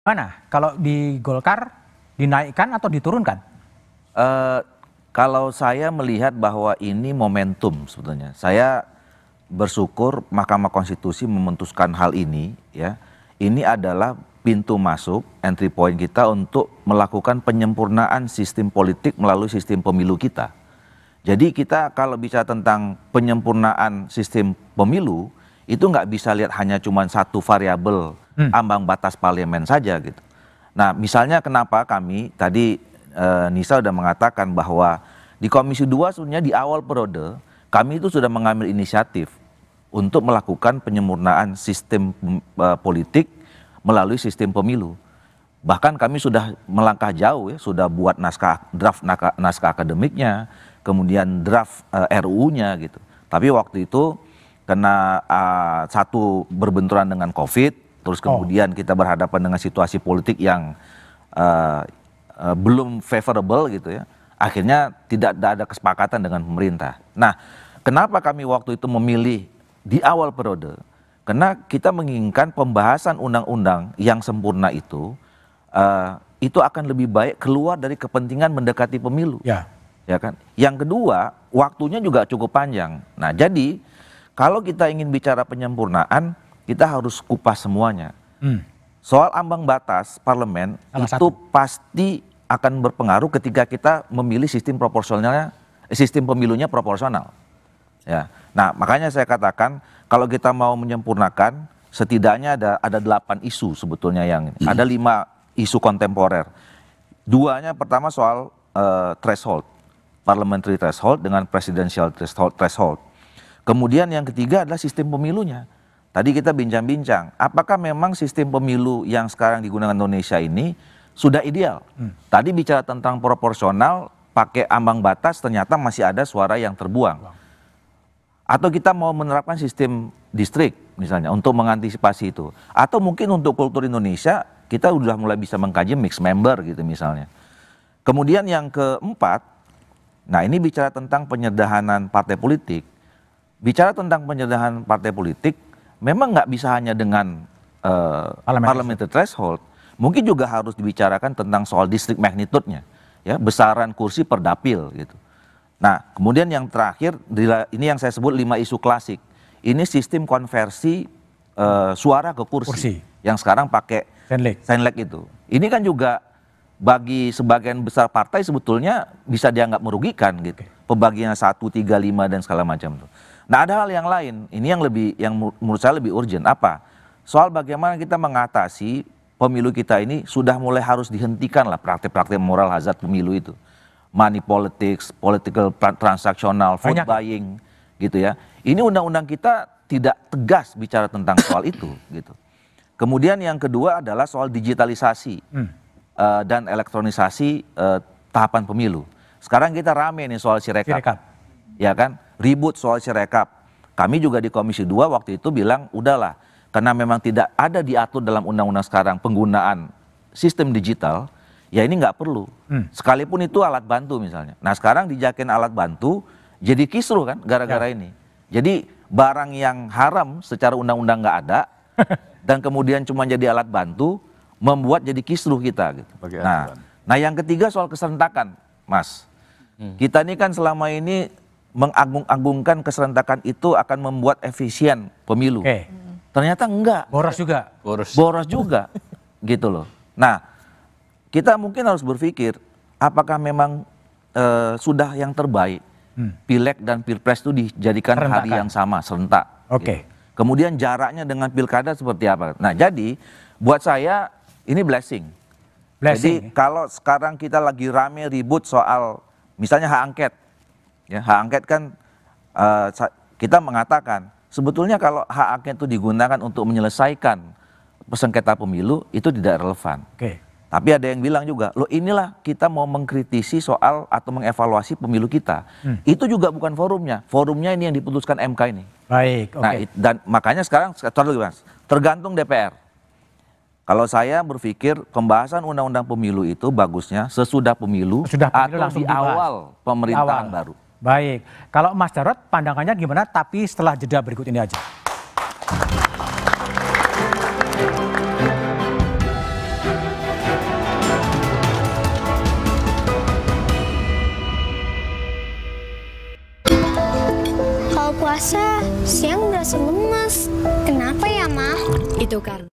Mana? Kalau di Golkar dinaikkan atau diturunkan? Uh, kalau saya melihat bahwa ini momentum sebetulnya. Saya bersyukur Mahkamah Konstitusi memutuskan hal ini ya. Ini adalah pintu masuk entry point kita untuk melakukan penyempurnaan sistem politik melalui sistem pemilu kita. Jadi kita kalau bicara tentang penyempurnaan sistem pemilu itu nggak bisa lihat hanya cuma satu variabel Hmm. ambang batas parlemen saja gitu. Nah, misalnya kenapa kami tadi e, Nisa sudah mengatakan bahwa di Komisi 2 sebenarnya di awal periode kami itu sudah mengambil inisiatif untuk melakukan penyempurnaan sistem e, politik melalui sistem pemilu. Bahkan kami sudah melangkah jauh ya, sudah buat naskah draft naskah akademiknya, kemudian draft e, eh, RUU-nya gitu. Tapi waktu itu karena uh, satu berbenturan dengan Covid, Terus oh. kemudian oh. kita berhadapan dengan situasi politik yang uh, uh, belum favorable gitu ya. Akhirnya tidak ada kesepakatan dengan pemerintah. Nah, kenapa kami waktu itu memilih di awal periode? Karena kita menginginkan pembahasan undang-undang yang sempurna itu uh, itu akan lebih baik keluar dari kepentingan mendekati pemilu. Ya. Ya kan? Yang kedua, waktunya juga cukup panjang. Nah, jadi kalau kita ingin bicara penyempurnaan, kita harus kupas semuanya. Hmm. Soal ambang batas parlemen Salah itu satu. pasti akan berpengaruh ketika kita memilih sistem proporsionalnya, eh, sistem pemilunya proporsional. Ya. Nah, makanya saya katakan kalau kita mau menyempurnakan setidaknya ada ada delapan isu sebetulnya yang hmm. ada lima isu kontemporer. Duanya pertama soal uh, threshold, parliamentary threshold dengan presidential threshold. Kemudian yang ketiga adalah sistem pemilunya Tadi kita bincang-bincang, apakah memang sistem pemilu yang sekarang digunakan Indonesia ini sudah ideal? Hmm. Tadi bicara tentang proporsional, pakai ambang batas ternyata masih ada suara yang terbuang. Atau kita mau menerapkan sistem distrik misalnya untuk mengantisipasi itu. Atau mungkin untuk kultur Indonesia kita sudah mulai bisa mengkaji mix member gitu misalnya. Kemudian yang keempat, nah ini bicara tentang penyederhanaan partai politik. Bicara tentang penyederhanaan partai politik, memang nggak bisa hanya dengan uh, parliamentary threshold, mungkin juga harus dibicarakan tentang soal distrik magnitudenya, ya besaran kursi per dapil gitu. Nah, kemudian yang terakhir ini yang saya sebut lima isu klasik. Ini sistem konversi uh, suara ke kursi, kursi yang sekarang pakai Senleg Senlek itu. Ini kan juga bagi sebagian besar partai sebetulnya bisa dianggap merugikan gitu. Pembagiannya 1, 3, 5 dan segala macam tuh. Nah ada hal yang lain, ini yang lebih yang menurut saya lebih urgent apa? Soal bagaimana kita mengatasi pemilu kita ini sudah mulai harus dihentikan lah praktik-praktik moral hazard pemilu itu. Money politics, political transaksional, vote Banyak. buying gitu ya. Ini undang-undang kita tidak tegas bicara tentang soal itu gitu. Kemudian yang kedua adalah soal digitalisasi hmm. uh, dan elektronisasi uh, tahapan pemilu. Sekarang kita rame nih soal Sirekap. Sirekap ya kan? Ribut soal sirekap. Kami juga di Komisi 2 waktu itu bilang udahlah karena memang tidak ada diatur dalam undang-undang sekarang penggunaan sistem digital, ya ini nggak perlu. Hmm. Sekalipun itu alat bantu misalnya. Nah sekarang dijakin alat bantu jadi kisruh kan gara-gara ya. ini. Jadi barang yang haram secara undang-undang nggak ada dan kemudian cuma jadi alat bantu membuat jadi kisruh kita gitu. nah, nah yang ketiga soal keserentakan, Mas. Hmm. Kita ini kan selama ini mengagung-agungkan keserentakan itu akan membuat efisien pemilu. Okay. Ternyata enggak. Boros juga. Boros. Boros juga. gitu loh. Nah, kita mungkin harus berpikir apakah memang e, sudah yang terbaik hmm. Pileg dan Pilpres itu dijadikan Serentakan. hari kan? yang sama serentak. Oke. Okay. Gitu. Kemudian jaraknya dengan Pilkada seperti apa? Nah, jadi buat saya ini blessing. blessing. Jadi ya? kalau sekarang kita lagi rame ribut soal misalnya hak angket ya hak angket kan uh, kita mengatakan sebetulnya kalau hak angket itu digunakan untuk menyelesaikan persengketa pemilu itu tidak relevan. Oke. Okay. Tapi ada yang bilang juga, loh inilah kita mau mengkritisi soal atau mengevaluasi pemilu kita. Hmm. Itu juga bukan forumnya. Forumnya ini yang diputuskan MK ini. Baik, nah, oke. Okay. Nah, dan makanya sekarang tergantung DPR. Kalau saya berpikir pembahasan undang-undang pemilu itu bagusnya sesudah pemilu, sesudah pemilu atau di awal pemerintahan awal. baru. Baik, kalau Mas Jarot pandangannya gimana tapi setelah jeda berikut ini aja. Kalau puasa, siang berasa lemas. Kenapa ya, Ma? Itu karena